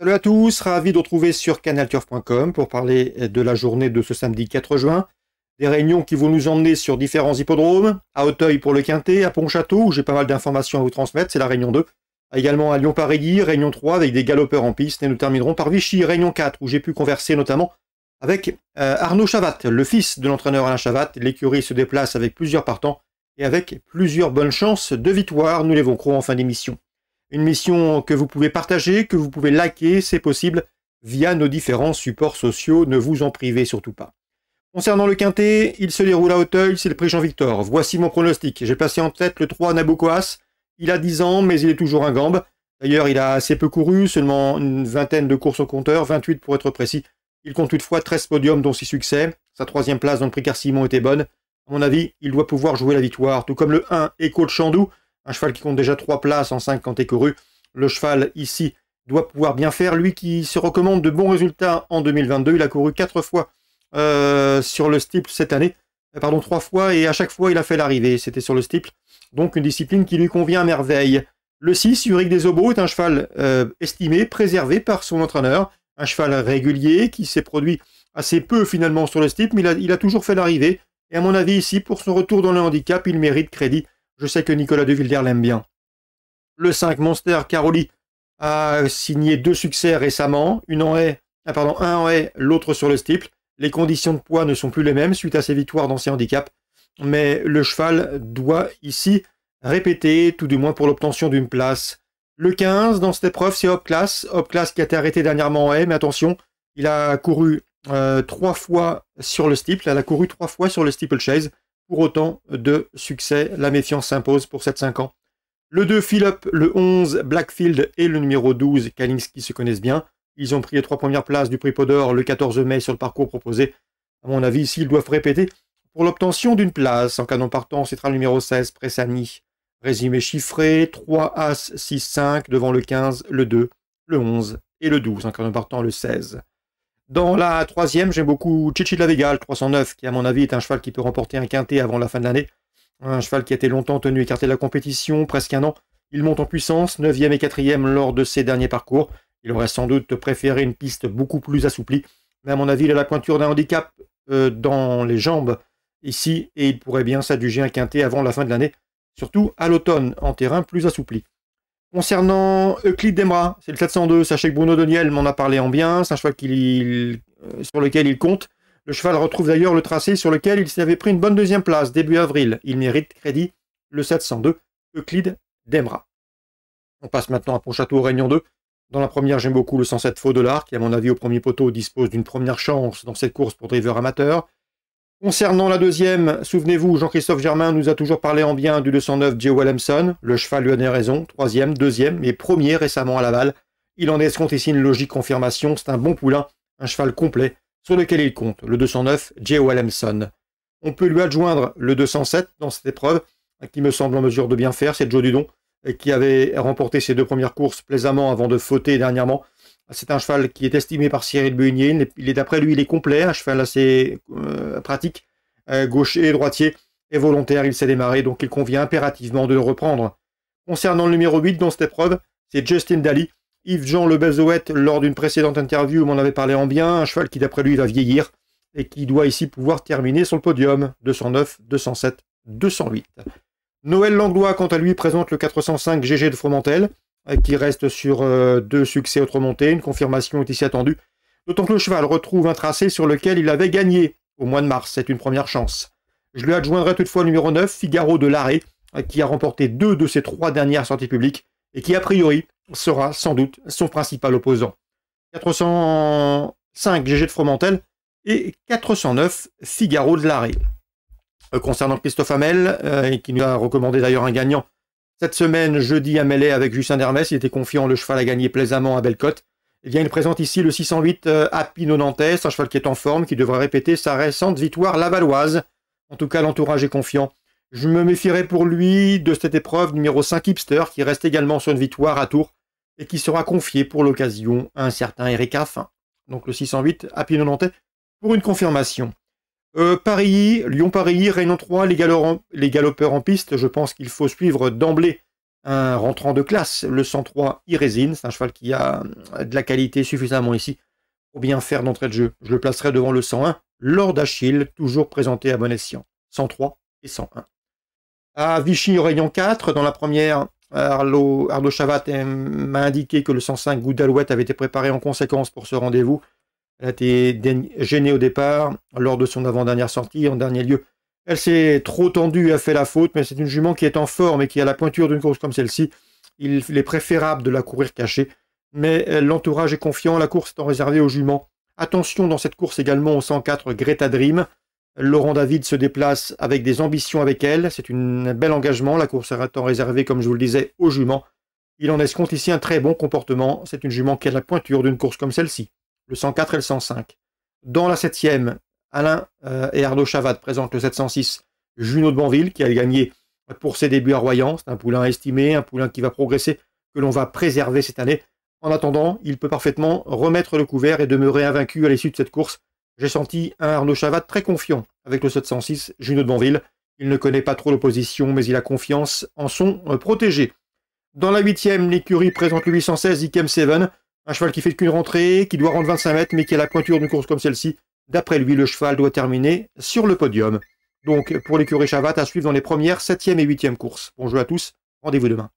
Salut à tous, ravi de retrouver sur canalturf.com pour parler de la journée de ce samedi 4 juin. Des réunions qui vont nous emmener sur différents hippodromes, à Auteuil pour le Quintet, à Pontchâteau où j'ai pas mal d'informations à vous transmettre, c'est la réunion 2. Également à Lyon-Paris, réunion 3 avec des galopeurs en piste et nous terminerons par Vichy, réunion 4 où j'ai pu converser notamment avec euh, Arnaud Chavat, le fils de l'entraîneur Alain Chavatte. L'écurie se déplace avec plusieurs partants et avec plusieurs bonnes chances de victoire, nous les vaincrons en fin d'émission. Une mission que vous pouvez partager, que vous pouvez liker, c'est possible, via nos différents supports sociaux, ne vous en privez surtout pas. Concernant le quintet, il se déroule à Auteuil, c'est le prix Jean-Victor. Voici mon pronostic. J'ai placé en tête le 3 Nabuccoas, Il a 10 ans, mais il est toujours un gambe. D'ailleurs, il a assez peu couru, seulement une vingtaine de courses au compteur, 28 pour être précis. Il compte toutefois 13 podiums, dont 6 succès. Sa troisième place dans le prix Car était bonne. À mon avis, il doit pouvoir jouer la victoire, tout comme le 1 Echo de Chandou, un cheval qui compte déjà 3 places en 5 quand est couru. Le cheval ici doit pouvoir bien faire. Lui qui se recommande de bons résultats en 2022. Il a couru 4 fois euh, sur le steeple cette année. Euh, pardon, 3 fois et à chaque fois il a fait l'arrivée. C'était sur le steeple. Donc une discipline qui lui convient à merveille. Le 6, Uric des Obos, est un cheval euh, estimé, préservé par son entraîneur. Un cheval régulier qui s'est produit assez peu finalement sur le steeple, mais il a toujours fait l'arrivée. Et à mon avis, ici, pour son retour dans le handicap, il mérite crédit je sais que Nicolas De l'aime bien. Le 5, Monster Caroli a signé deux succès récemment, une en ah, pardon, un en haie, l'autre sur le steeple. Les conditions de poids ne sont plus les mêmes suite à ses victoires dans ses handicaps, mais le cheval doit ici répéter, tout du moins pour l'obtention d'une place. Le 15, dans cette épreuve, c'est Hop Class. Hop Class qui a été arrêté dernièrement en haie, mais attention, il a couru euh, trois fois sur le steeple. Elle a couru trois fois sur le chaise pour autant de succès. La méfiance s'impose pour 7-5 ans. Le 2, Philip, le 11, Blackfield et le numéro 12, Kalinski se connaissent bien. Ils ont pris les trois premières places du prix Podor le 14 mai sur le parcours proposé. À mon avis, s'ils doivent répéter pour l'obtention d'une place. En cas non partant, c'est le numéro 16, Pressani. Résumé chiffré, 3 As, 6, 5, devant le 15, le 2, le 11 et le 12. En cas non partant, le 16. Dans la troisième, j'aime beaucoup Chichi de la Vega, le 309, qui à mon avis est un cheval qui peut remporter un quintet avant la fin de l'année. Un cheval qui a été longtemps tenu écarté de la compétition, presque un an. Il monte en puissance, 9e et 4e lors de ses derniers parcours. Il aurait sans doute préféré une piste beaucoup plus assouplie, mais à mon avis, il a la pointure d'un handicap euh, dans les jambes ici et il pourrait bien s'adjuger un quintet avant la fin de l'année, surtout à l'automne en terrain plus assoupli. Concernant Euclide d'Emra, c'est le 702. Sachez que Bruno Daniel m'en a parlé en bien. C'est un euh, sur lequel il compte. Le cheval retrouve d'ailleurs le tracé sur lequel il avait pris une bonne deuxième place début avril. Il mérite crédit le 702 Euclide d'Emra. On passe maintenant à Pontchâteau Réunion 2. Dans la première, j'aime beaucoup le 107 Faux de qui, à mon avis, au premier poteau, dispose d'une première chance dans cette course pour driver amateur. Concernant la deuxième, souvenez-vous, Jean-Christophe Germain nous a toujours parlé en bien du 209 J. Williamson. Le cheval lui a donné raison, troisième, deuxième et premier récemment à Laval. Il en est compte ici une logique confirmation, c'est un bon poulain, un cheval complet, sur lequel il compte, le 209 J. Williamson. On peut lui adjoindre le 207 dans cette épreuve, qui me semble en mesure de bien faire, c'est Joe Dudon, qui avait remporté ses deux premières courses plaisamment avant de fauter dernièrement. Ah, c'est un cheval qui est estimé par Cyril Beunier. Il est d'après lui, il est complet, un cheval assez euh, pratique, euh, gaucher et droitier, et volontaire. Il s'est démarré, donc il convient impérativement de le reprendre. Concernant le numéro 8 dans cette épreuve, c'est Justin Daly. Yves-Jean Lebezouet, lors d'une précédente interview, m'en avait parlé en bien. Un cheval qui, d'après lui, va vieillir et qui doit ici pouvoir terminer sur le podium. 209, 207, 208. Noël Langlois, quant à lui, présente le 405 GG de Fromentel. Euh, qui reste sur euh, deux succès autrement-montés. Une confirmation est ici attendue. D'autant que le cheval retrouve un tracé sur lequel il avait gagné au mois de mars. C'est une première chance. Je lui adjoindrai toutefois le numéro 9, Figaro de l'arrêt, euh, qui a remporté deux de ses trois dernières sorties publiques et qui, a priori, sera sans doute son principal opposant. 405 GG de Fromentel et 409 Figaro de l'arrêt. concernant Christophe Hamel, qui nous a recommandé d'ailleurs un gagnant cette semaine, jeudi à Mêlée avec Justin Dermès, il était confiant le cheval a gagné plaisamment à Bellecote. Eh bien, il présente ici le 608 euh, un cheval qui est en forme, qui devrait répéter sa récente victoire lavalloise. En tout cas, l'entourage est confiant. Je me méfierai pour lui de cette épreuve numéro 5 Hipster, qui reste également sur une victoire à Tours et qui sera confié pour l'occasion à un certain Eric Affin. Donc le 608 Happy pour une confirmation. Euh, Paris, Lyon-Paris, Réunion 3, les, galopeurs en piste, je pense qu'il faut suivre d'emblée un rentrant de classe, le 103 Irésine, c'est un cheval qui a euh, de la qualité suffisamment ici pour bien faire d'entrée de jeu. Je le placerai devant le 101, Lord Achille, toujours présenté à bon escient, 103 et 101. À Vichy, Rayon 4, dans la première, Arnaud Arlo Chavat m'a indiqué que le 105 Goudalouette avait été préparé en conséquence pour ce rendez-vous. Elle a été gênée au départ lors de son avant-dernière sortie. En dernier lieu, elle s'est trop tendue, a fait la faute, mais c'est une jument qui est en forme et qui a la pointure d'une course comme celle-ci. Il est préférable de la courir cachée, mais euh, l'entourage est confiant, la course étant réservée aux juments. Attention dans cette course également au 104 Greta Dream. Laurent David se déplace avec des ambitions avec elle. C'est un bel engagement. La course étant réservée, comme je vous le disais, aux juments. Il en escompte ici un très bon comportement. C'est une jument qui a la pointure d'une course comme celle-ci le 104 et le 105. Dans la septième, Alain euh, et Arnaud Chavad présentent le 706 Junot de Banville, qui a gagné pour ses débuts à Royan. C'est un poulain estimé, un poulain qui va progresser, que l'on va préserver cette année. En attendant, il peut parfaitement remettre le couvert et demeurer invaincu à l'issue de cette course. J'ai senti un Arnaud Chavat très confiant avec le 706 Junot de Banville. Il ne connaît pas trop l'opposition, mais il a confiance en son euh, protégé. Dans la huitième, l'écurie présente le 816 Ikem Seven. Un cheval qui fait qu'une rentrée, qui doit rendre 25 mètres, mais qui a la pointure d'une course comme celle-ci. D'après lui, le cheval doit terminer sur le podium. Donc, pour l'écurie Chavat, à suivre dans les premières, septième et 8 courses. Bon jeu à tous. Rendez-vous demain.